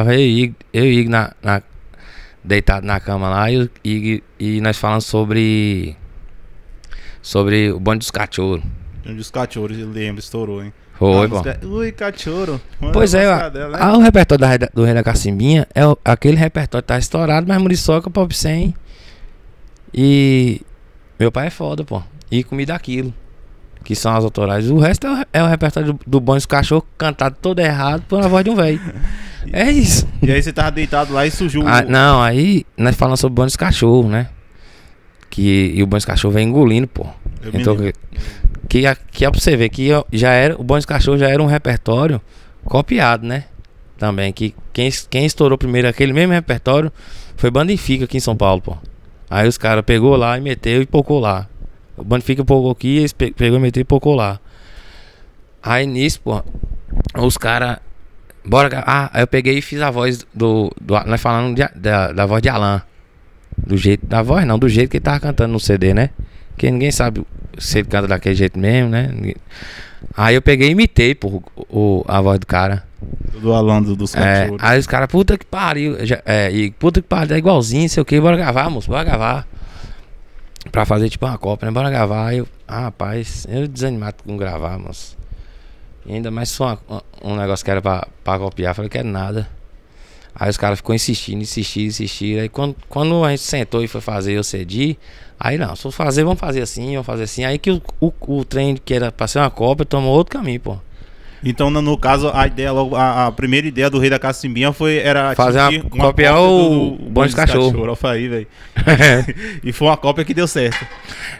Tava eu e Ig, eu Ig na, na, deitado na cama lá e, e nós falando sobre. Sobre o bonde dos cachorros. Bonde dos cachorros, eu lembro, estourou, hein? Foi, pô. Música... É, Ui, cachorro. pois é, a, né? Ah, o repertório da, do Rei da Cacimbinha é o, aquele repertório tá estourado, mas muriçoca, pop 100. E. Meu pai é foda, pô. E comida é aquilo. Que são as autorais. O resto é o, é o repertório do, do dos cachorros cantado todo errado por uma voz de um velho. É isso. E aí você tava deitado lá e surgiu. Ah, o... não, aí nós falamos sobre o banho dos cachorros, né? Que e o banho dos cachorros vem engolindo, pô. Eu então, que, que, que é pra você ver que já era, o banho dos cachorros já era um repertório copiado, né? Também. Que quem, quem estourou primeiro aquele mesmo repertório foi Bandifica aqui em São Paulo, pô. Aí os caras pegou lá e meteu e pocou lá. O Fica pocou aqui, eles pegou e meteu e pocou lá. Aí nisso, pô, os caras Bora. Ah, aí eu peguei e fiz a voz do. do nós falando de, da, da voz de Alan. Do jeito. Da voz não, do jeito que ele tava cantando no CD, né? Porque ninguém sabe se ele canta daquele jeito mesmo, né? Aí eu peguei e imitei por, o, a voz do cara. Do Alan do, dos é, Aí os caras, puta que pariu. É, e puta que pariu, é igualzinho, sei o que, bora gravar, moço, bora gravar. Pra fazer tipo uma copa, né? Bora gravar. Aí eu, ah, rapaz, eu desanimado com gravar, moço. E ainda mais só uma, um negócio que era pra, pra copiar. Falei, era nada. Aí os caras ficou insistindo, insistindo, insistindo. Aí quando, quando a gente sentou e foi fazer, eu cedi. Aí não, se for fazer, vamos fazer assim, vamos fazer assim. Aí que o, o, o trem que era pra ser uma cópia tomou outro caminho, pô. Então, no, no caso, a ideia, a, a, primeira ideia do Rei da Cacimbinha foi era tipo, fazer uma, uma copiar o Bom de Cachorro. cachorro aí, velho. e foi uma cópia que deu certo.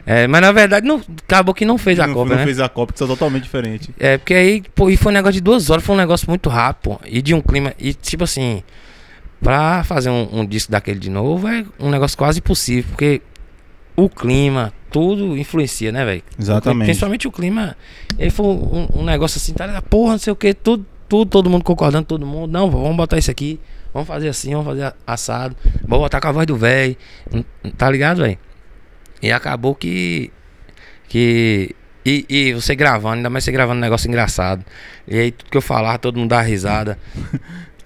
É, mas na verdade não, acabou que não fez a não, cópia. Não né? fez a cópia, que são totalmente diferente. É, porque aí pô, e foi um negócio de duas horas, foi um negócio muito rápido. e de um clima. E tipo assim, pra fazer um, um disco daquele de novo é um negócio quase impossível, porque o clima, tudo influencia, né, velho? Exatamente. Principalmente o clima. Ele foi um, um negócio assim, tá porra, não sei o que, tudo, tudo, todo mundo concordando, todo mundo. Não, vamos botar isso aqui, vamos fazer assim, vamos fazer assado, vamos botar com a voz do velho, tá ligado, velho? E acabou que. que e, e, você gravando, ainda mais você gravando um negócio engraçado. E aí tudo que eu falar todo mundo dá risada.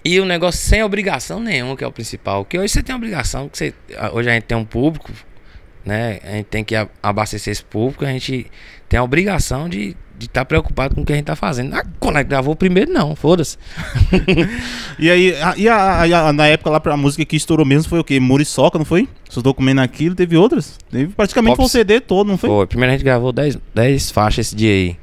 E o negócio sem obrigação nenhuma, que é o principal. Que hoje você tem obrigação, que você, hoje a gente tem um público, né? A gente tem que abastecer esse público, a gente tem a obrigação de de estar tá preocupado com o que a gente está fazendo. Ah, gente é gravou primeiro não, foda-se. e aí, a, e a, a, a, na época lá, a música que estourou mesmo foi o quê? Muriçoca, não foi? Vocês estão comendo aquilo, teve outras? Teve praticamente Pops. um CD todo, não foi? Foi, primeiro a gente gravou 10 faixas esse dia aí.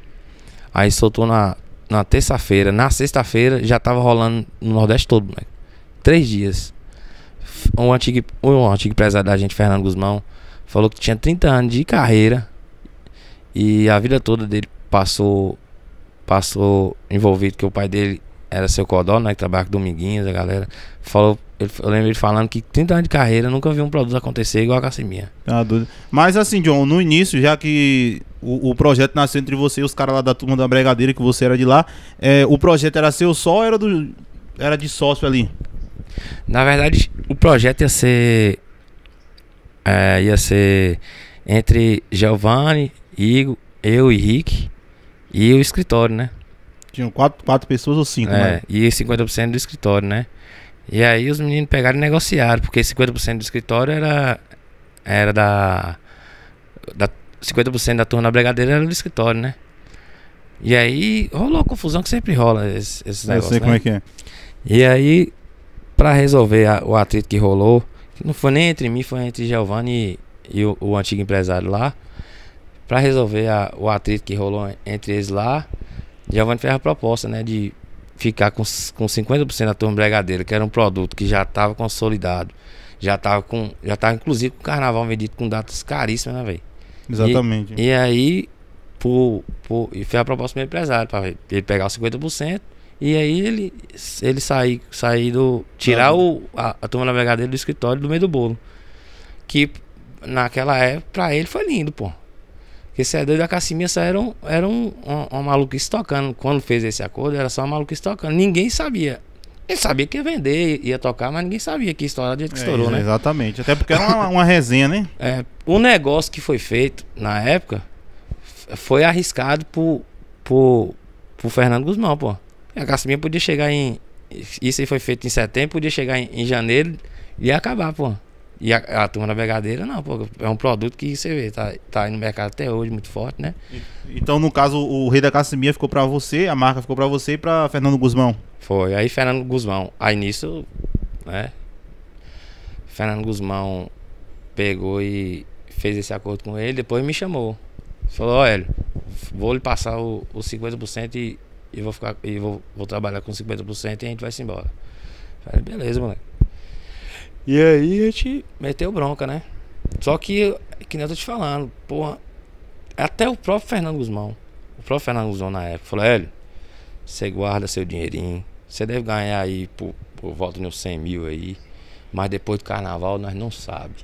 Aí soltou na, na terça-feira. Na sexta-feira já tava rolando no Nordeste todo, moleque. Três dias. Um antigo, um antigo empresário da gente, Fernando Guzmão, Falou que tinha 30 anos de carreira e a vida toda dele passou passou envolvido que o pai dele era seu codó, né, que trabalha com Dominguinhos, a galera falou, eu lembro ele falando que 30 anos de carreira nunca vi um produto acontecer igual a Cassiminha. Ah, tá Mas assim, John, no início, já que o, o projeto nasceu entre você e os caras lá da turma da Bregadeira, que você era de lá, é, o projeto era seu só ou era, do, era de sócio ali? Na verdade, o projeto ia ser é, ia ser entre Giovanni, Igor, eu e Rick e o escritório, né? Tinham quatro, quatro pessoas ou cinco, é, né? E 50% do escritório, né? E aí os meninos pegaram e negociaram, porque 50% do escritório era, era da, da. 50% da turma da brigadeira era do escritório, né? E aí rolou a confusão que sempre rola esses, esses Eu negócios. Eu sei né? como é que é. E aí, pra resolver a, o atrito que rolou, que não foi nem entre mim, foi entre Giovanni e, e o, o, antigo empresário lá, para resolver a, o atrito que rolou entre eles lá. Giovanni fez a proposta, né, de ficar com, com 50% da turma brigadeira, que era um produto que já estava consolidado, já estava com, já tava inclusive com o carnaval vendido com datas caríssimas, né, velho? Exatamente. E, e aí, por, por, e foi a proposta do meu empresário, para ele pegar os 50%, e aí ele, ele sair saí do. Tirar uhum. o, a, a turma navegadeira do escritório do meio do bolo. Que naquela época, pra ele foi lindo, pô. Porque você é doido, a Cassimia só era, um, era um, uma, maluquice tocando. Quando fez esse acordo, era só uma maluquice tocando. Ninguém sabia. Ele sabia que ia vender, ia tocar, mas ninguém sabia que estourar do jeito que é, estourou, né? Exatamente. Até porque era uma, uma resenha, né? É, o negócio que foi feito na época foi arriscado por, por, por Fernando Guzmão, pô. A gasolina podia chegar em. Isso foi feito em setembro, podia chegar em, em janeiro e acabar, pô. E a, a turma da brigadeira, não, pô, é um produto que você vê, tá, tá aí no mercado até hoje, muito forte, né? Então, no caso, o Rei da Cassimia ficou para você, a marca ficou para você e pra Fernando Guzmão? Foi, aí Fernando Guzmão, aí nisso, né? Fernando Guzmão pegou e fez esse acordo com ele, depois me chamou. Falou, olha, vou lhe passar os 50% e e vou ficar e vou, vou trabalhar com 50% e a gente vai se embora. Falei, beleza, moleque. E aí a gente meteu bronca, né? Só que, que nem eu tô te falando, porra, até o próprio Fernando Guzmão, o próprio Fernando Guzmão na época, falou, Hélio, você guarda seu dinheirinho, você deve ganhar aí por, por volta de uns 100 mil aí, mas depois do carnaval nós não sabe.